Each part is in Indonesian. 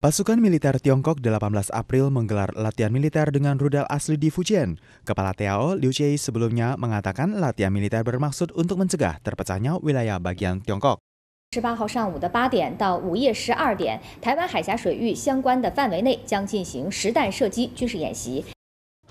Pasukan militer Tiongkok 18 April menggelar latihan militer dengan rudal asli di Fujian. Kepala Tao Liu Chei sebelumnya mengatakan latihan militer bermaksud untuk mencegah terpecahnya wilayah bagian Tiongkok. 十八号上午的八点到午夜十二点，台湾海峡水域相关的范围内将进行实弹射击军事演习。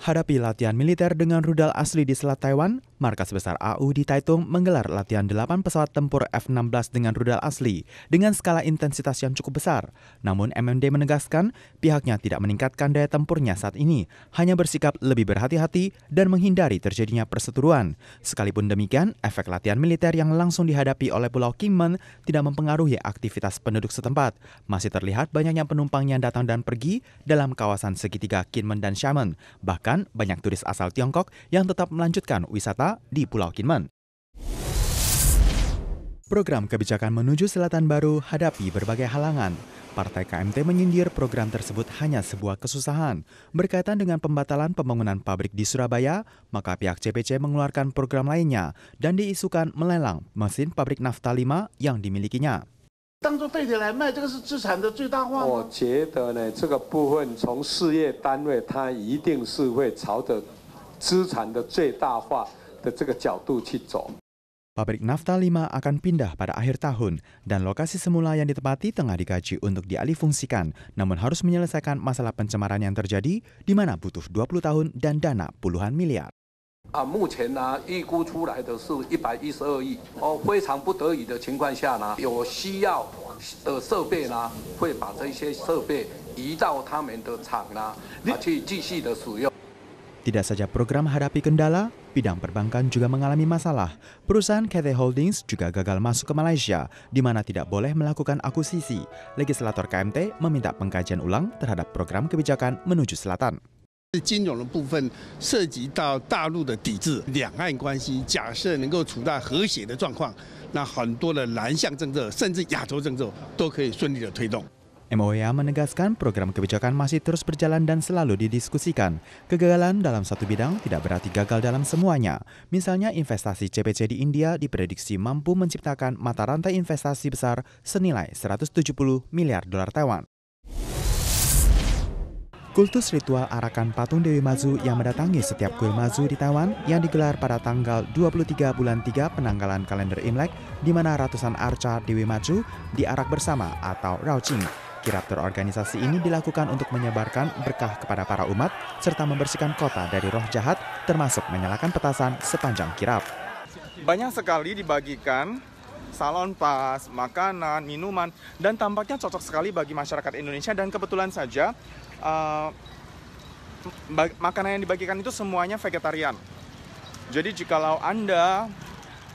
Hadapi latihan militer dengan rudal asli di Selat Taiwan, markas besar AU di Taitung menggelar latihan 8 pesawat tempur F-16 dengan rudal asli dengan skala intensitas yang cukup besar. Namun MMD menegaskan pihaknya tidak meningkatkan daya tempurnya saat ini, hanya bersikap lebih berhati-hati dan menghindari terjadinya perseteruan. Sekalipun demikian, efek latihan militer yang langsung dihadapi oleh Pulau Kinmen tidak mempengaruhi aktivitas penduduk setempat. Masih terlihat banyaknya penumpang yang datang dan pergi dalam kawasan segitiga Kinmen dan Xiamen, bahkan Bahkan, banyak turis asal Tiongkok yang tetap melanjutkan wisata di Pulau Kinmen. Program kebijakan menuju selatan baru hadapi berbagai halangan. Partai KMT menyindir program tersebut hanya sebuah kesusahan. Berkaitan dengan pembatalan pembangunan pabrik di Surabaya, maka pihak CPC mengeluarkan program lainnya dan diisukan melelang mesin pabrik nafta 5 yang dimilikinya. Pabrik nafta 5 akan pindah pada akhir tahun dan lokasi semula yang ditempati tengah dikaji untuk dialihfungsikan, namun harus menyelesaikan masalah pencemaran yang terjadi di mana butuh 20 tahun dan dana puluhan miliar. Tidak saja program hadapi kendala, bidang perbankan juga mengalami masalah. Perusahaan Cathay Holdings juga gagal masuk ke Malaysia, di mana tidak boleh melakukan akuisisi. Legislator KMT meminta pengkajian ulang terhadap program kebijakan menuju selatan. 金融的部分涉及到大陆的抵制，两岸关系假设能够处在和谐的状况，那很多的南向政策甚至亚洲政策都可以顺利的推动。MOEA menegaskan program kebijakan masih terus berjalan dan selalu didiskusikan. Kegagalan dalam satu bidang tidak berarti gagal dalam semuanya. Misalnya investasi CPC di India diprediksi mampu menciptakan mata rantai investasi besar senilai 170 miliar dolar Taiwan. Kultus ritual arakan patung Dewi Mazu yang mendatangi setiap kuil Mazu di Taiwan yang digelar pada tanggal 23 bulan 3 penanggalan kalender Imlek di mana ratusan arca Dewi Mazu diarak bersama atau rauching. Kirap terorganisasi ini dilakukan untuk menyebarkan berkah kepada para umat serta membersihkan kota dari roh jahat termasuk menyalakan petasan sepanjang kirap. Banyak sekali dibagikan salon pas, makanan, minuman, dan tampaknya cocok sekali bagi masyarakat Indonesia. Dan kebetulan saja, uh, makanan yang dibagikan itu semuanya vegetarian. Jadi, jikalau Anda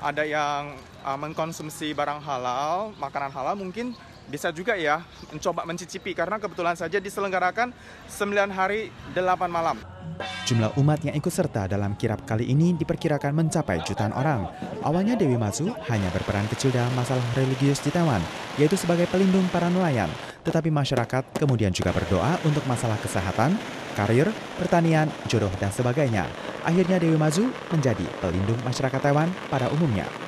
ada yang uh, mengkonsumsi barang halal, makanan halal mungkin bisa juga ya mencoba mencicipi karena kebetulan saja diselenggarakan 9 hari 8 malam. Jumlah umat yang ikut serta dalam kirap kali ini diperkirakan mencapai jutaan orang. Awalnya Dewi Mazu hanya berperan kecil dalam masalah religius di Taiwan, yaitu sebagai pelindung para nelayan. Tetapi masyarakat kemudian juga berdoa untuk masalah kesehatan, karir, pertanian, jodoh, dan sebagainya. Akhirnya Dewi Mazu menjadi pelindung masyarakat Taiwan pada umumnya.